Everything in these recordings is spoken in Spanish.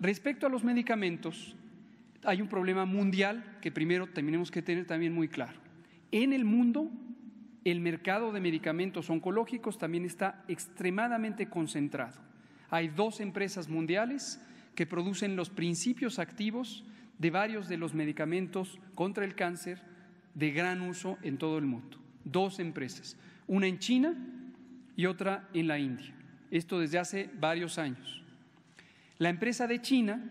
Respecto a los medicamentos, hay un problema mundial que primero tenemos que tener también muy claro. En el mundo, el mercado de medicamentos oncológicos también está extremadamente concentrado. Hay dos empresas mundiales que producen los principios activos de varios de los medicamentos contra el cáncer de gran uso en todo el mundo. Dos empresas, una en China y otra en la India. Esto desde hace varios años. La empresa de China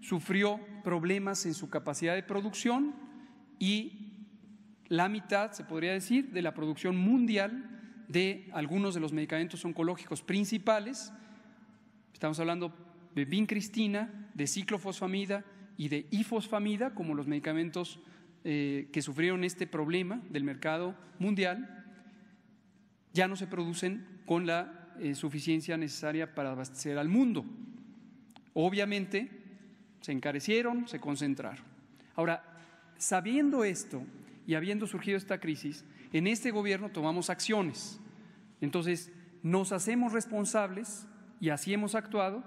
sufrió problemas en su capacidad de producción y la mitad, se podría decir, de la producción mundial de algunos de los medicamentos oncológicos principales. Estamos hablando de vincristina, de ciclofosfamida y de ifosfamida como los medicamentos eh, que sufrieron este problema del mercado mundial ya no se producen con la eh, suficiencia necesaria para abastecer al mundo. Obviamente, se encarecieron, se concentraron. Ahora, sabiendo esto y habiendo surgido esta crisis, en este gobierno tomamos acciones. Entonces, nos hacemos responsables, y así hemos actuado,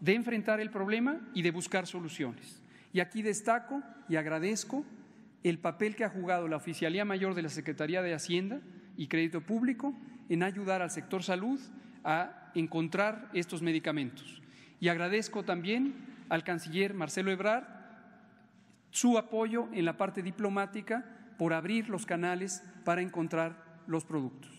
de enfrentar el problema y de buscar soluciones. Y aquí destaco y agradezco el papel que ha jugado la Oficialía Mayor de la Secretaría de Hacienda y Crédito Público en ayudar al sector salud a encontrar estos medicamentos. Y agradezco también al canciller Marcelo Ebrard su apoyo en la parte diplomática por abrir los canales para encontrar los productos.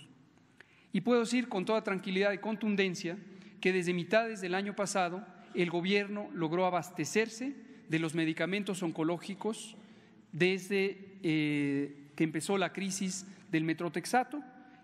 Y puedo decir con toda tranquilidad y contundencia que desde mitades del año pasado el gobierno logró abastecerse de los medicamentos oncológicos desde eh, que empezó la crisis del metrotexato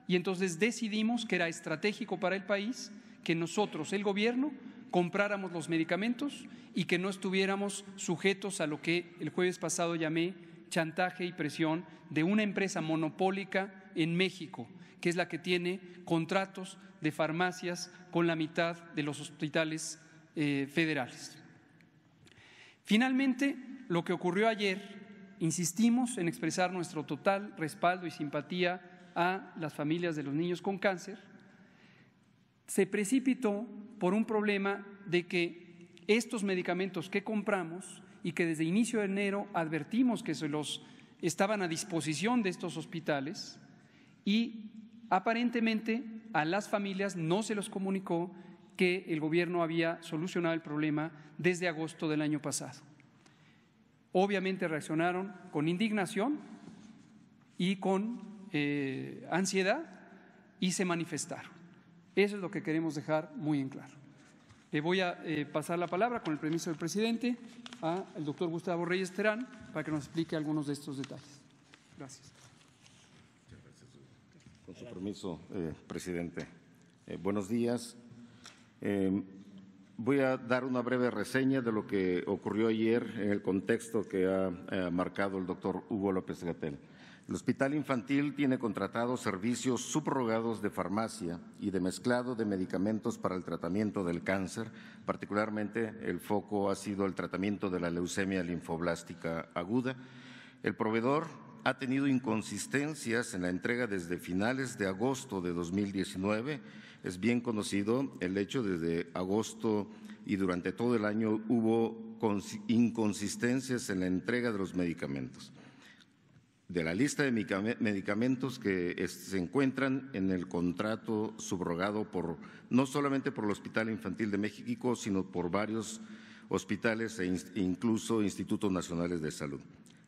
y entonces decidimos que era estratégico para el país que nosotros, el gobierno, compráramos los medicamentos y que no estuviéramos sujetos a lo que el jueves pasado llamé chantaje y presión de una empresa monopólica en México, que es la que tiene contratos de farmacias con la mitad de los hospitales eh, federales. Finalmente, lo que ocurrió ayer, insistimos en expresar nuestro total respaldo y simpatía a las familias de los niños con cáncer se precipitó por un problema de que estos medicamentos que compramos y que desde inicio de enero advertimos que se los estaban a disposición de estos hospitales y aparentemente a las familias no se los comunicó que el gobierno había solucionado el problema desde agosto del año pasado. Obviamente reaccionaron con indignación y con eh, ansiedad y se manifestaron. Eso es lo que queremos dejar muy en claro. Le eh, voy a eh, pasar la palabra, con el permiso del presidente, al doctor Gustavo Reyes Terán para que nos explique algunos de estos detalles. Gracias. Con su permiso, eh, presidente. buenos días. Voy a dar una breve reseña de lo que ocurrió ayer en el contexto que ha eh, marcado el doctor Hugo López gatell El Hospital Infantil tiene contratados servicios subrogados de farmacia y de mezclado de medicamentos para el tratamiento del cáncer. Particularmente el foco ha sido el tratamiento de la leucemia linfoblástica aguda. El proveedor ha tenido inconsistencias en la entrega desde finales de agosto de 2019. Es bien conocido el hecho desde agosto y durante todo el año hubo inconsistencias en la entrega de los medicamentos. De la lista de medicamentos que se encuentran en el contrato subrogado por no solamente por el Hospital Infantil de México, sino por varios hospitales e incluso institutos nacionales de salud.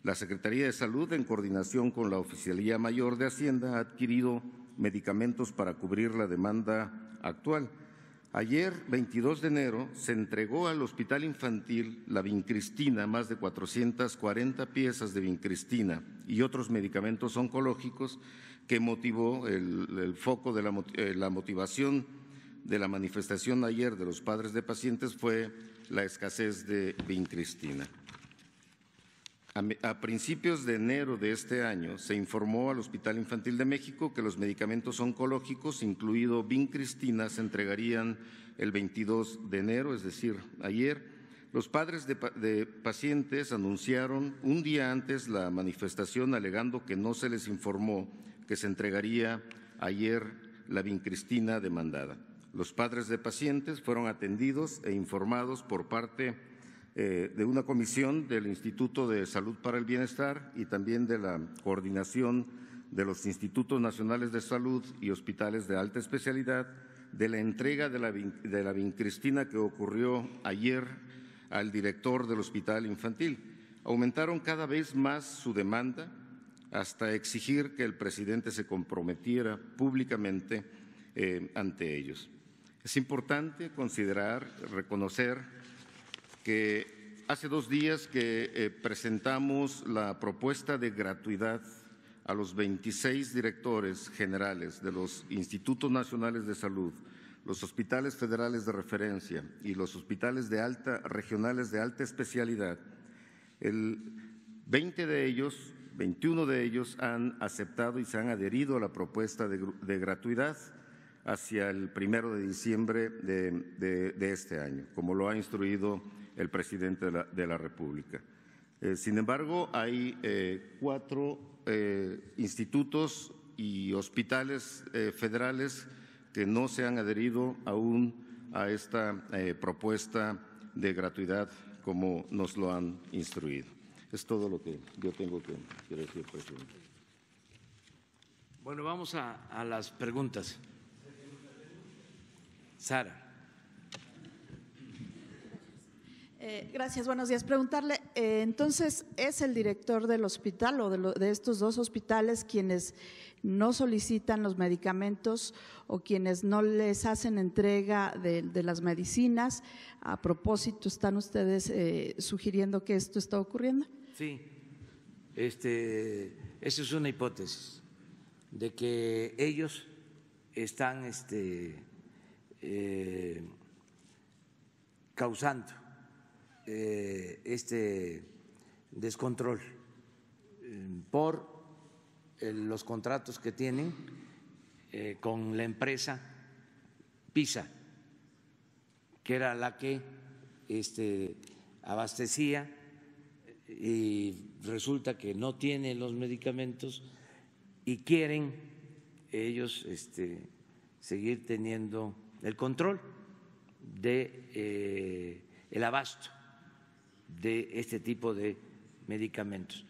La Secretaría de Salud, en coordinación con la Oficialía Mayor de Hacienda, ha adquirido medicamentos para cubrir la demanda actual. Ayer, 22 de enero, se entregó al Hospital Infantil la Vincristina, más de 440 piezas de Vincristina y otros medicamentos oncológicos que motivó el, foco de la, eh, la motivación de la manifestación ayer de los padres de pacientes fue la escasez de Vincristina. A principios de enero de este año se informó al Hospital Infantil de México que los medicamentos oncológicos, incluido Vincristina, se entregarían el 22 de enero, es decir, ayer. Los padres de, pacientes anunciaron un día antes la manifestación alegando que no se les informó que se entregaría ayer la Vincristina demandada. Los padres de pacientes fueron atendidos e informados por parte eh, de una comisión del Instituto de Salud para el Bienestar y también de la coordinación de los Institutos Nacionales de Salud y Hospitales de Alta Especialidad de la entrega de la, de vincristina que ocurrió ayer al director del Hospital Infantil. Aumentaron cada vez más su demanda hasta exigir que el presidente se comprometiera públicamente eh, ante ellos. Es importante considerar, reconocer que hace dos días que eh, presentamos la propuesta de gratuidad a los 26 directores generales de los Institutos Nacionales de Salud, los hospitales federales de referencia y los hospitales de alta, regionales de alta especialidad, el 20 de ellos, 21 de ellos han aceptado y se han adherido a la propuesta de, gratuidad hacia el primero de diciembre de, este año, como lo ha instruido el presidente de la, República. Eh, sin embargo, hay eh, cuatro eh, institutos y hospitales federales que no se han adherido aún a esta propuesta de gratuidad como nos lo han instruido. Es todo lo que yo tengo que decir, presidente. Bueno, vamos a, a las preguntas. Sara. Eh, gracias, buenos días. Preguntarle, eh, entonces, ¿es el director del hospital o de, estos dos hospitales quienes no solicitan los medicamentos o quienes no les hacen entrega de, las medicinas? A propósito, ¿están ustedes eh, sugiriendo que esto está ocurriendo? Sí, este, esa es una hipótesis, de que ellos están este, causando eh, este descontrol eh, por eh, los contratos que tienen con la empresa PISA, que era la que este, abastecía y resulta que no tiene los medicamentos y quieren ellos este, seguir teniendo el control de el abasto de este tipo de medicamentos.